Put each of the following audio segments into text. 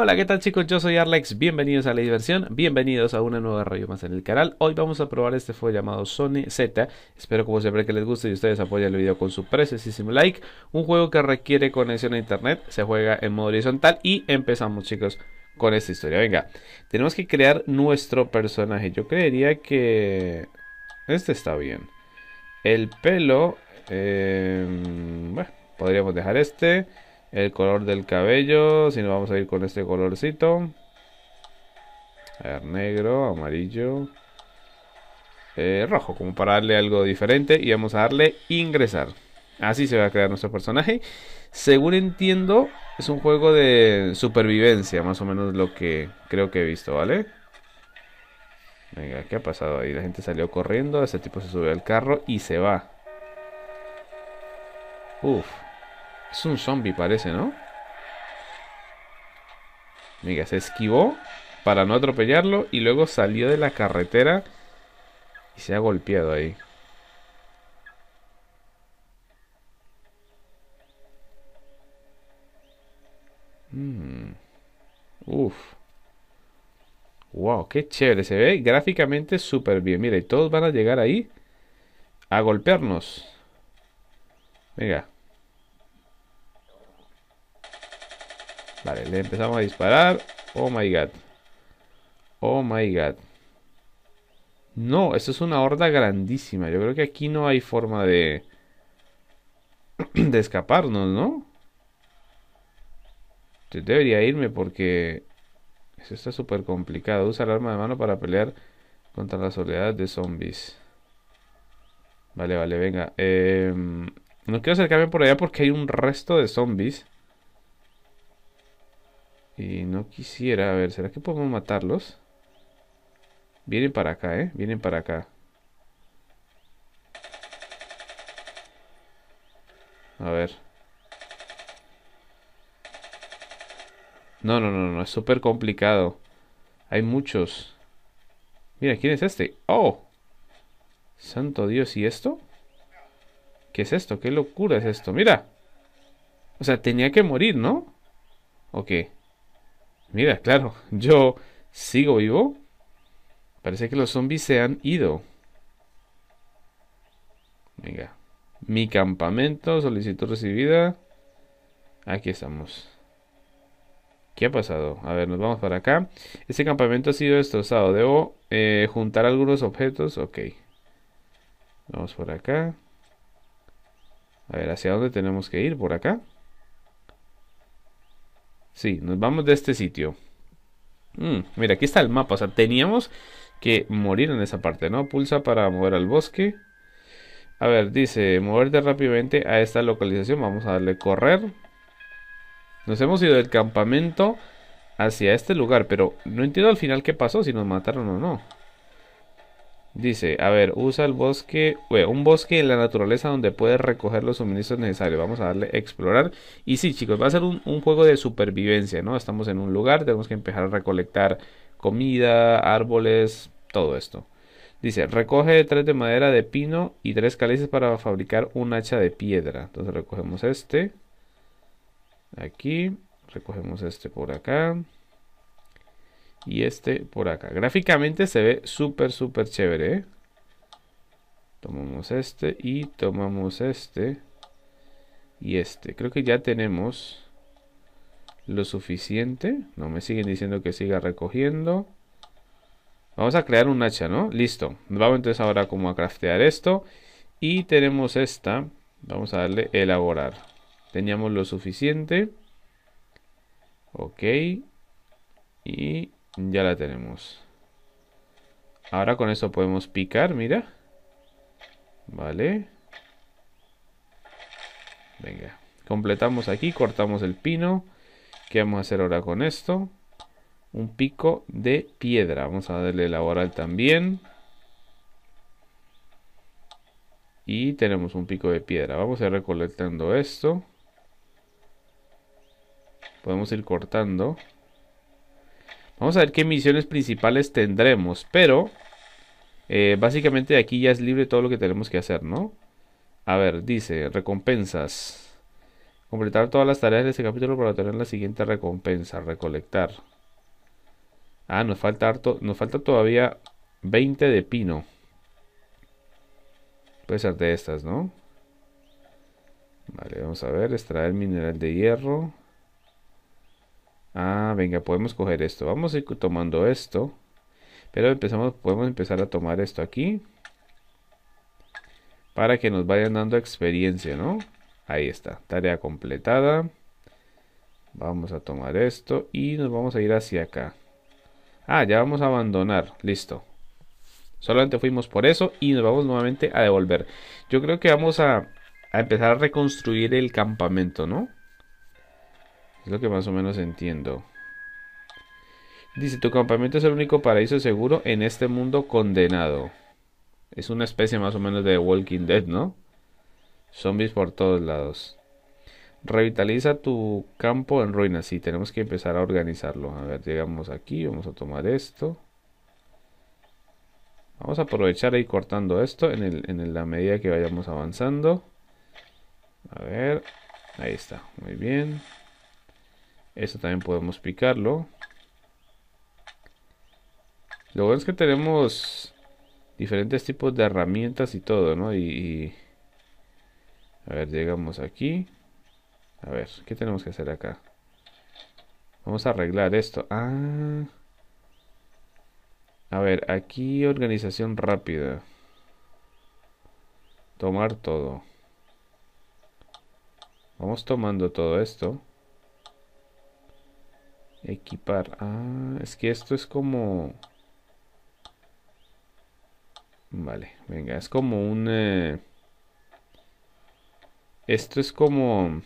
Hola, ¿qué tal chicos? Yo soy Arlex, bienvenidos a La Diversión, bienvenidos a una nueva radio más en el canal. Hoy vamos a probar este juego llamado Sony Z, espero como siempre que les guste y ustedes apoyen el video con su preciosísimo like. Un juego que requiere conexión a internet, se juega en modo horizontal y empezamos chicos con esta historia. Venga, tenemos que crear nuestro personaje, yo creería que este está bien. El pelo, eh, bueno, podríamos dejar este el color del cabello, si nos vamos a ir con este colorcito. A ver, negro, amarillo, eh, rojo, como para darle algo diferente. Y vamos a darle ingresar. Así se va a crear nuestro personaje. Según entiendo, es un juego de supervivencia, más o menos lo que creo que he visto, ¿vale? Venga, ¿qué ha pasado ahí? La gente salió corriendo, ese tipo se sube al carro y se va. Uf, es un zombie parece, ¿no? Mira, se esquivó para no atropellarlo y luego salió de la carretera y se ha golpeado ahí. Mm. Uf. Wow, qué chévere. Se ve gráficamente súper bien. Mira, y todos van a llegar ahí a golpearnos. Venga. Vale, le empezamos a disparar. Oh my god. Oh my god. No, esto es una horda grandísima. Yo creo que aquí no hay forma de... de escaparnos, ¿no? Yo debería irme porque... Esto está súper complicado. Usa el arma de mano para pelear contra la soledad de zombies. Vale, vale, venga. Em, no quiero acercarme por allá porque hay un resto de zombies. Y no quisiera. A ver, ¿será que podemos matarlos? Vienen para acá, ¿eh? Vienen para acá. A ver. No, no, no, no. Es súper complicado. Hay muchos. Mira, ¿quién es este? ¡Oh! Santo Dios, ¿y esto? ¿Qué es esto? ¿Qué locura es esto? ¡Mira! O sea, tenía que morir, ¿no? ¿O qué? Mira, claro, yo sigo vivo. Parece que los zombies se han ido. Venga. Mi campamento, solicitud recibida. Aquí estamos. ¿Qué ha pasado? A ver, nos vamos para acá. Este campamento ha sido destrozado. Debo eh, juntar algunos objetos. Ok. Vamos por acá. A ver, ¿hacia dónde tenemos que ir? ¿Por acá? Sí, nos vamos de este sitio. Mm, mira, aquí está el mapa. O sea, teníamos que morir en esa parte, ¿no? Pulsa para mover al bosque. A ver, dice, moverte rápidamente a esta localización. Vamos a darle correr. Nos hemos ido del campamento hacia este lugar, pero no entiendo al final qué pasó, si nos mataron o no. Dice, a ver, usa el bosque, un bosque en la naturaleza donde puedes recoger los suministros necesarios. Vamos a darle explorar. Y sí, chicos, va a ser un, juego de supervivencia, ¿no? Estamos en un lugar, tenemos que empezar a recolectar comida, árboles, todo esto. Dice, recoge tres de madera de pino y tres calices para fabricar un hacha de piedra. Entonces recogemos este. Aquí. Recogemos este por acá y este por acá. Gráficamente se ve súper, súper chévere. ¿eh? Tomamos este y tomamos este y este. Creo que ya tenemos lo suficiente. No me siguen diciendo que siga recogiendo. Vamos a crear un hacha, ¿no? Listo. Vamos entonces ahora como a craftear esto. Y tenemos esta. Vamos a darle elaborar. Teníamos lo suficiente. Ok. Y ya la tenemos. Ahora con eso podemos picar, mira. Vale. Venga. Completamos aquí, cortamos el pino. ¿Qué vamos a hacer ahora con esto? Un pico de piedra. Vamos a darle laboral también. Y tenemos un pico de piedra. Vamos a ir recolectando esto. Podemos ir cortando. Vamos a ver qué misiones principales tendremos, pero eh, básicamente aquí ya es libre todo lo que tenemos que hacer, ¿no? A ver, dice, recompensas. Completar todas las tareas de este capítulo para obtener la siguiente recompensa, recolectar. Ah, nos falta, harto, nos falta todavía 20 de pino. Puede ser de estas, ¿no? Vale, vamos a ver, extraer mineral de hierro. Ah, venga, podemos coger esto. Vamos a ir tomando esto. Pero empezamos, podemos empezar a tomar esto aquí. Para que nos vayan dando experiencia, ¿no? Ahí está, tarea completada. Vamos a tomar esto y nos vamos a ir hacia acá. Ah, ya vamos a abandonar. Listo. Solamente fuimos por eso y nos vamos nuevamente a devolver. Yo creo que vamos a empezar a reconstruir el campamento, ¿no? Es lo que más o menos entiendo. Dice, tu campamento es el único paraíso seguro en este mundo condenado. Es una especie más o menos de Walking Dead, ¿no? Zombies por todos lados. Revitaliza tu campo en ruinas. Sí, tenemos que empezar a organizarlo. A ver, llegamos aquí. Vamos a tomar esto. Vamos a aprovechar ahí cortando esto en, el, en la medida que vayamos avanzando. A ver. Ahí está. Muy bien. Esto también podemos picarlo. Lo bueno es que tenemos diferentes tipos de herramientas y todo, ¿no? Y, A ver, llegamos aquí. A ver, ¿qué tenemos que hacer acá? Vamos a arreglar esto. Ah. A ver, aquí organización rápida. Tomar todo. Vamos tomando todo esto. Equipar. Ah, es que esto es como... Vale, venga, es como un... Eh, esto es como...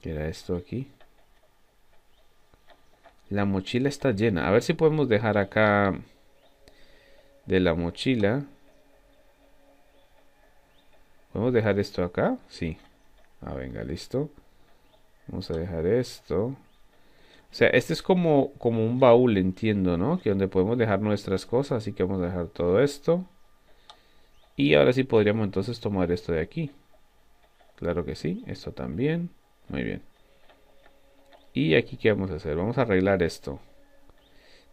¿Qué era esto aquí? La mochila está llena. A ver si podemos dejar acá de la mochila. ¿Podemos dejar esto acá? Sí. Ah, venga, listo. Vamos a dejar esto. O sea, este es como, como un baúl, entiendo, ¿no? Que donde podemos dejar nuestras cosas, así que vamos a dejar todo esto. Y ahora sí podríamos entonces tomar esto de aquí. Claro que sí, esto también. Muy bien. Y aquí qué vamos a hacer? Vamos a arreglar esto.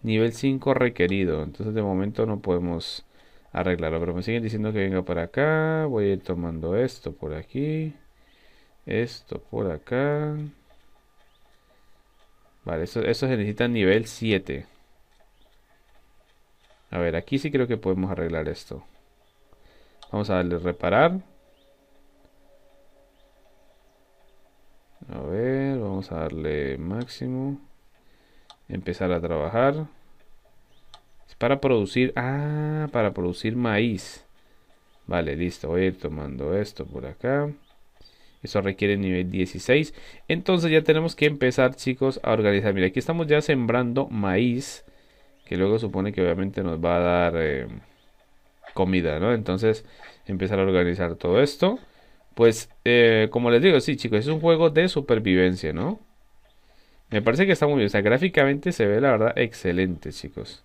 Nivel 5 requerido. Entonces de momento no podemos arreglarlo. Pero me siguen diciendo que venga para acá. Voy a ir tomando esto por aquí. Esto por acá. Vale, eso, se necesita nivel 7. A ver, aquí sí creo que podemos arreglar esto. Vamos a darle reparar. A ver, vamos a darle máximo. Empezar a trabajar. Es para producir... Ah, para producir maíz. Vale, listo. Voy a ir tomando esto por acá. Eso requiere nivel 16. Entonces ya tenemos que empezar, chicos, a organizar. Mira, aquí estamos ya sembrando maíz. Que luego supone que obviamente nos va a dar eh, comida, ¿no? Entonces empezar a organizar todo esto. Pues, eh, como les digo, sí, chicos, es un juego de supervivencia, ¿no? Me parece que está muy bien. O sea, gráficamente se ve, la verdad, excelente, chicos.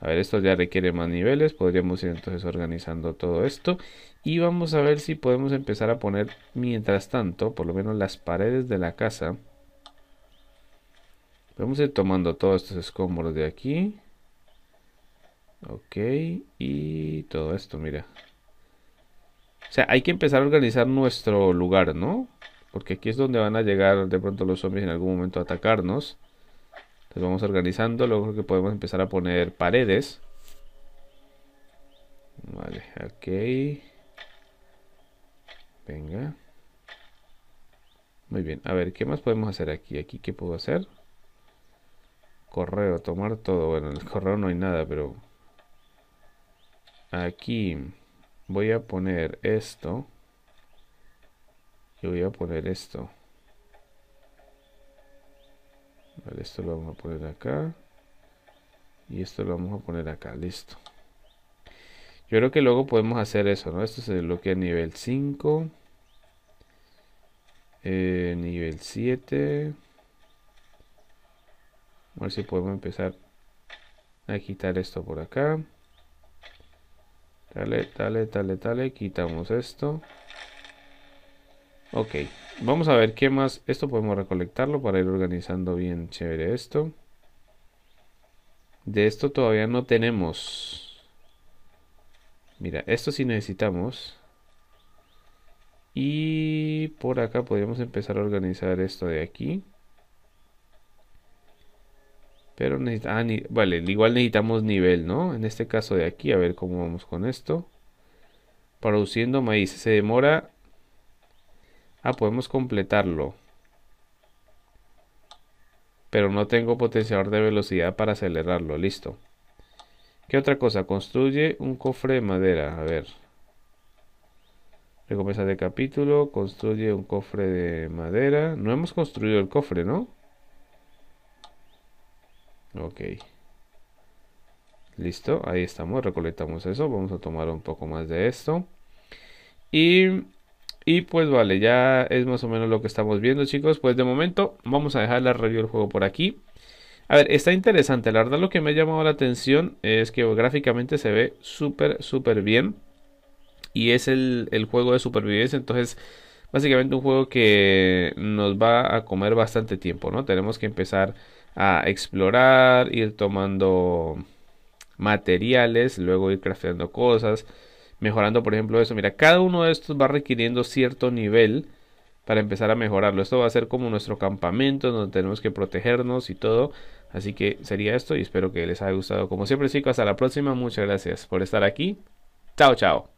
A ver, esto ya requiere más niveles. Podríamos ir entonces organizando todo esto. Y vamos a ver si podemos empezar a poner, mientras tanto, por lo menos las paredes de la casa. Vamos a ir tomando todos estos escombros de aquí. Ok, y todo esto, mira. O sea, hay que empezar a organizar nuestro lugar, ¿no? Porque aquí es donde van a llegar de pronto los zombies en algún momento a atacarnos vamos organizando. Luego que podemos empezar a poner paredes. Vale, ok. Venga. Muy bien, a ver, ¿qué más podemos hacer aquí? ¿Aquí qué puedo hacer? Correo, tomar todo. Bueno, en el correo no hay nada, pero... Aquí voy a poner esto. Y voy a poner esto. esto lo vamos a poner acá. Y esto lo vamos a poner acá, listo. Yo creo que luego podemos hacer eso, ¿no? Esto se desbloquea nivel 5. Eh, nivel 7. A ver si podemos empezar a quitar esto por acá. Dale, dale, dale, dale. Quitamos esto. Ok. Vamos a ver qué más. Esto podemos recolectarlo para ir organizando bien chévere esto. De esto todavía no tenemos. Mira, esto sí necesitamos. Y por acá podríamos empezar a organizar esto de aquí. Pero necesitamos... Ah, vale, igual necesitamos nivel, ¿no? En este caso de aquí, a ver cómo vamos con esto. Produciendo maíz. Se demora Ah, podemos completarlo. Pero no tengo potenciador de velocidad para acelerarlo. Listo. ¿Qué otra cosa? Construye un cofre de madera. A ver. Recompensa de capítulo. Construye un cofre de madera. No hemos construido el cofre, ¿no? Ok. Listo, ahí estamos, recolectamos eso. Vamos a tomar un poco más de esto. Y y pues vale, ya es más o menos lo que estamos viendo chicos. Pues de momento vamos a dejar la review del juego por aquí. A ver, está interesante. La verdad lo que me ha llamado la atención es que gráficamente se ve súper, súper bien. Y es el, el juego de supervivencia. Entonces básicamente un juego que nos va a comer bastante tiempo, ¿no? Tenemos que empezar a explorar, ir tomando materiales, luego ir crafteando cosas, mejorando, por ejemplo, eso. Mira, cada uno de estos va requiriendo cierto nivel para empezar a mejorarlo. Esto va a ser como nuestro campamento donde tenemos que protegernos y todo. Así que sería esto y espero que les haya gustado. Como siempre chicos, hasta la próxima. Muchas gracias por estar aquí. Chao, chao.